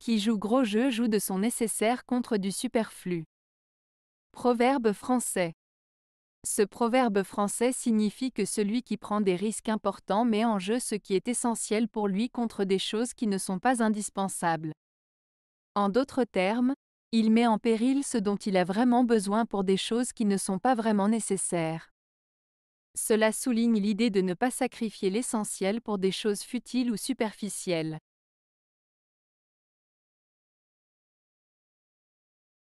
qui joue gros jeu joue de son nécessaire contre du superflu. Proverbe français. Ce proverbe français signifie que celui qui prend des risques importants met en jeu ce qui est essentiel pour lui contre des choses qui ne sont pas indispensables. En d'autres termes, il met en péril ce dont il a vraiment besoin pour des choses qui ne sont pas vraiment nécessaires. Cela souligne l'idée de ne pas sacrifier l'essentiel pour des choses futiles ou superficielles.